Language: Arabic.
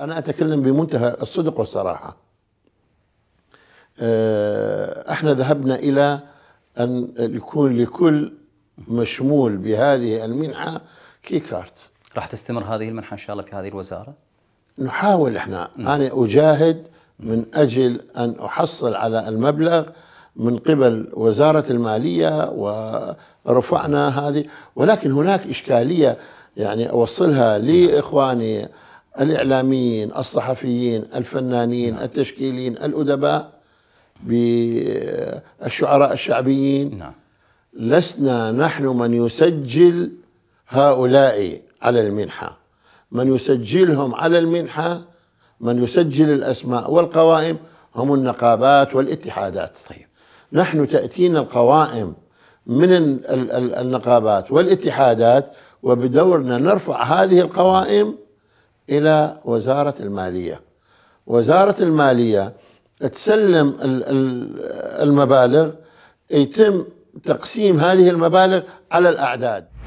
أنا أتكلم بمنتهى الصدق والصراحة آه، احنا ذهبنا إلى أن يكون لكل مشمول بهذه المنحة كي كارت راح تستمر هذه المنحة إن شاء الله في هذه الوزارة؟ نحاول احنا م. أنا أجاهد من أجل أن أحصل على المبلغ من قبل وزارة المالية ورفعنا هذه ولكن هناك إشكالية يعني أوصلها لإخواني الإعلاميين الصحفيين الفنانين نعم. التشكيلين الأدباء بالشعراء الشعبيين نعم. لسنا نحن من يسجل هؤلاء على المنحة من يسجلهم على المنحة من يسجل الأسماء والقوائم هم النقابات والاتحادات طيب. نحن تأتينا القوائم من النقابات والاتحادات وبدورنا نرفع هذه القوائم إلى وزارة المالية وزارة المالية تسلم المبالغ يتم تقسيم هذه المبالغ على الأعداد